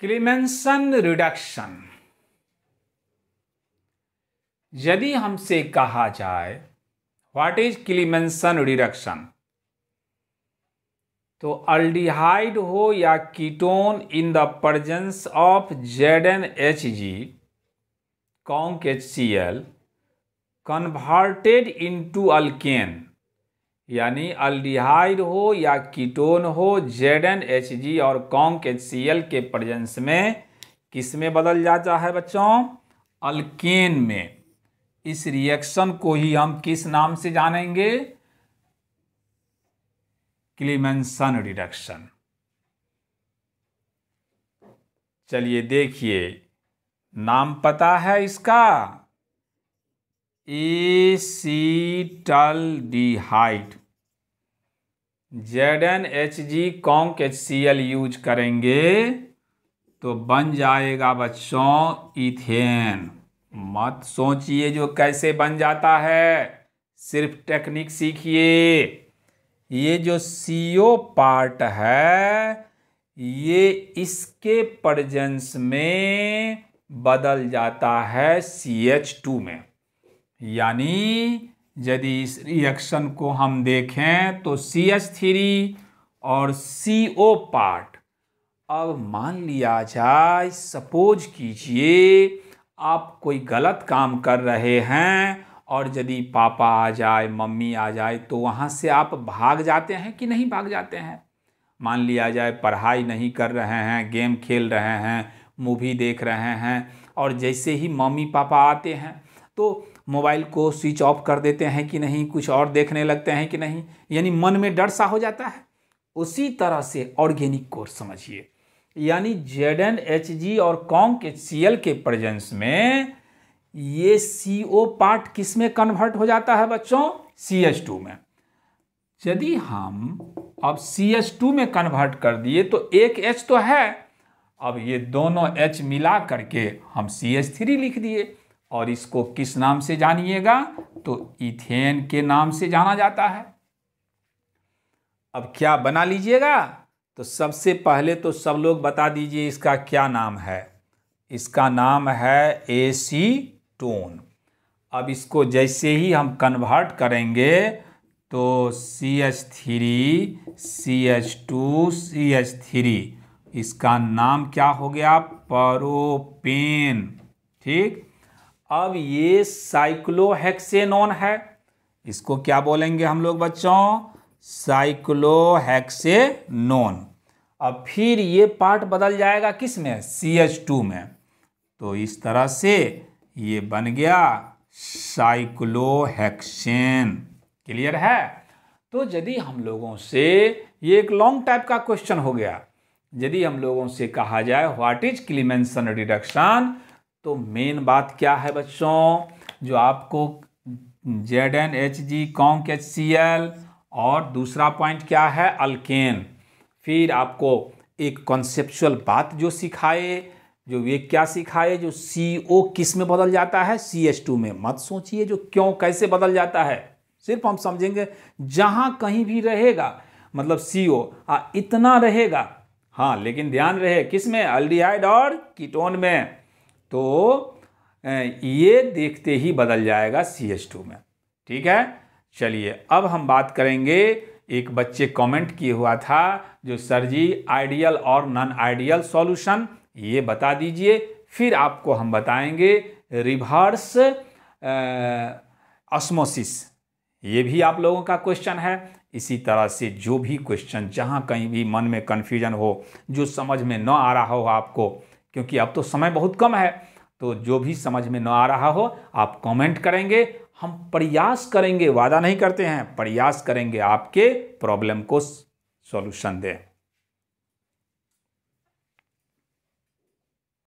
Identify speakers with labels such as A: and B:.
A: क्लीमेंसन reduction यदि हमसे कहा जाए व्हाट इज क्लीमेंसन रिडक्शन तो अल्डिहाइड हो या ketone in the presence of Z N H G conc H C L converted into alkane यानी अल्डिहाइड हो या कीटोन हो जेड एन एच जी और कॉन्क एच सी एल के presence में किस में बदल जाता है बच्चों अल्केन में इस रिएक्शन को ही हम किस नाम से जानेंगे क्लीमेंसन रिडक्शन चलिए देखिए नाम पता है इसका acetaldehyde Z N H G conc H C L use करेंगे तो बन जाएगा बच्चों इथेन मत सोचिए जो कैसे बन जाता है सिर्फ टेक्निक सीखिए ये जो सी ओ पार्ट है ये इसके प्रजेंस में बदल जाता है सी एच टू में यानी यदि इस रिएक्शन को हम देखें तो सी एच थ्री और सी ओ पार्ट अब मान लिया जाए सपोज कीजिए आप कोई गलत काम कर रहे हैं और यदि पापा आ जाए मम्मी आ जाए तो वहाँ से आप भाग जाते हैं कि नहीं भाग जाते हैं मान लिया जाए पढ़ाई नहीं कर रहे हैं गेम खेल रहे हैं मूवी देख रहे हैं और जैसे ही मम्मी पापा आते हैं तो मोबाइल को स्विच ऑफ कर देते हैं कि नहीं कुछ और देखने लगते हैं कि नहीं यानी मन में डर सा हो जाता है उसी तरह से ऑर्गेनिक कोर्स समझिए यानी जेड एन एच जी और कॉन्ग के सी एल के प्रजेंस में ये सी ओ पार्ट किस में कन्वर्ट हो जाता है बच्चों सी एच टू में यदि हम अब सी एच टू में कन्वर्ट कर दिए तो एक एच तो है अब ये दोनों एच मिला करके हम सी एच थ्री लिख दिए और इसको किस नाम से जानिएगा तो इथेन के नाम से जाना जाता है अब क्या बना लीजिएगा तो सबसे पहले तो सब लोग बता दीजिए इसका क्या नाम है इसका नाम है ए सी टोन अब इसको जैसे ही हम कन्वर्ट करेंगे तो C H three C H two C H three इसका नाम क्या हो गया परोपेन ठीक अब ये साइक्लोहेक्सेनॉन है इसको क्या बोलेंगे हम लोग बच्चों साइक्लोहेक्सेनॉन अब फिर ये पार्ट बदल जाएगा किस में सी एच टू में तो इस तरह से ये बन गया साइक्लोहेक्सेन क्लियर है तो यदि हम लोगों से ये एक लॉन्ग टाइप का क्वेश्चन हो गया यदि हम लोगों से कहा जाए व्हाट इज क्लीमेंसन रिडक्शन तो मेन बात क्या है बच्चों जो आपको Z N H G conc H C L और दूसरा पॉइंट क्या है अल्केन फिर आपको एक कॉन्सेप्चुअल बात जो सिखाए जो ये क्या सिखाए जो सी ओ किस में बदल जाता है सी एच टू में मत सोचिए जो क्यों कैसे बदल जाता है सिर्फ हम समझेंगे जहाँ कहीं भी रहेगा मतलब सी ओ इतना रहेगा हाँ लेकिन ध्यान रहे किस में अल्डिहाइड और कीटोन में तो ये देखते ही बदल जाएगा सी एच टू में ठीक है चलिए अब हम बात करेंगे एक बच्चे कमेंट किए हुआ था जो सर जी आइडियल और नॉन आइडियल सॉल्यूशन ये बता दीजिए फिर आपको हम बताएंगे रिवर्स ऑस्मोसिस ये भी आप लोगों का क्वेश्चन है इसी तरह से जो भी क्वेश्चन जहाँ कहीं भी मन में कन्फ्यूजन हो जो समझ में न आ रहा हो आपको क्योंकि अब तो समय बहुत कम है तो जो भी समझ में न आ रहा हो आप कमेंट करेंगे हम प्रयास करेंगे वादा नहीं करते हैं प्रयास करेंगे आपके प्रॉब्लम को सॉल्यूशन दें